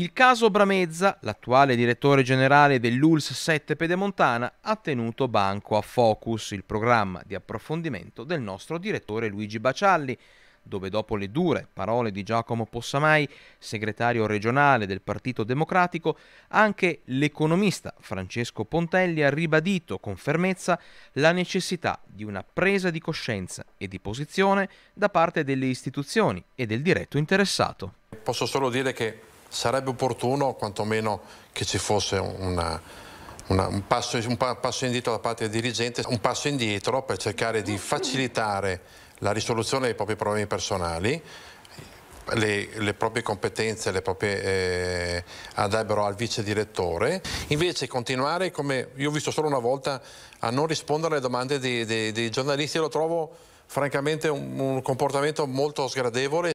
Il caso Bramezza, l'attuale direttore generale dell'ULS 7 Pedemontana, ha tenuto banco a Focus, il programma di approfondimento del nostro direttore Luigi Bacialli, dove dopo le dure parole di Giacomo Possamai, segretario regionale del Partito Democratico, anche l'economista Francesco Pontelli ha ribadito con fermezza la necessità di una presa di coscienza e di posizione da parte delle istituzioni e del diretto interessato. Posso solo dire che sarebbe opportuno quantomeno che ci fosse una, una, un, passo, un passo indietro da parte del dirigente, un passo indietro per cercare di facilitare la risoluzione dei propri problemi personali le, le, proprie competenze le proprie, eh, andrebbero al vice direttore, invece continuare come io ho visto solo una volta a non rispondere alle domande dei, dei, dei giornalisti lo trovo francamente un, un comportamento molto sgradevole.